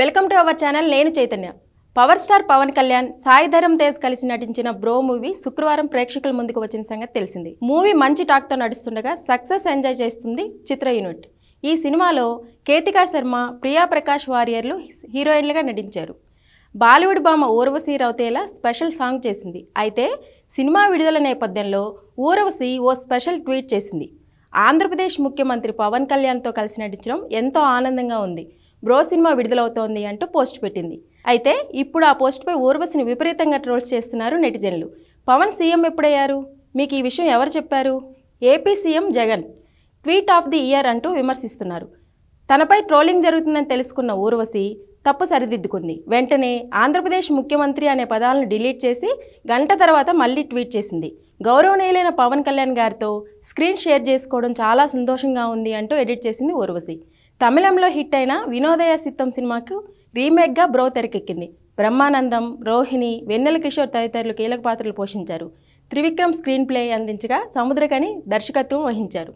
welcome to our channel నేను Chaitanya power star Pawan Kalyan Sai Dharam Tej కలిసి నటించిన బ్రో మూవీ శుక్రవారం ప్రేక్షకుల ముందుకు వచ్చిన సంగతి తెలిసింది మూవీ మంచి టాక్తో నడుస్తుండగా సక్సెస్ ఎంజాయ్ చేస్తుంది చిత్ర యూనిట్ ఈ సినిమాలో కేతికా శర్మ ప్రియా ప్రకాష్ వారియర్లు హీరోయిన్లుగా నటించారు బాలీవుడ్ భామ ఊర్వశి రౌతేలా స్పెషల్ సాంగ్ చేసింది అయితే సినిమా విడుదల నేపథ్యంలో ఊర్వశి ఓ స్పెషల్ ట్వీట్ చేసింది ఆంధ్రప్రదేశ్ ముఖ్యమంత్రి పవన్ కళ్యాణ్తో కలిసి నటించడం ఎంతో ఆనందంగా ఉంది బ్రో సినిమా విడుదలవుతోంది అంటూ పోస్ట్ పెట్టింది అయితే ఇప్పుడు ఆ పోస్ట్పై ఊర్వశిని విపరీతంగా ట్రోల్స్ చేస్తున్నారు నెటిజన్లు పవన్ సీఎం ఎప్పుడయ్యారు మీకు ఈ విషయం ఎవరు చెప్పారు AP CM Jagan tweet of the year అంటూ విమర్శిస్తున్నారు తనపై ట్రోలింగ్ జరుగుతుందని తెలుసుకున్న ఊర్వశి తప్పు సరిదిద్దుకుంది వెంటనే ఆంధ్రప్రదేశ్ ముఖ్యమంత్రి అనే పదాలను డిలీట్ చేసి గంట తర్వాత మళ్ళీ ట్వీట్ చేసింది గౌరవనీయులైన పవన్ కళ్యాణ్ గారితో స్క్రీన్ షేర్ చేసుకోవడం చాలా సంతోషంగా ఉంది అంటూ ఎడిట్ చేసింది ఊర్వశి తమిళంలో హిట్ అయిన వినోదయ సిత్తం సినిమాకు రీమేక్గా బ్రో తెరకెక్కింది బ్రహ్మానందం రోహిణి వెన్నెల కిషోర్ తదితరులు కీలక పాత్రలు పోషించారు త్రివిక్రమ్ స్క్రీన్ ప్లే అందించగా సముద్రకని దర్శకత్వం వహించారు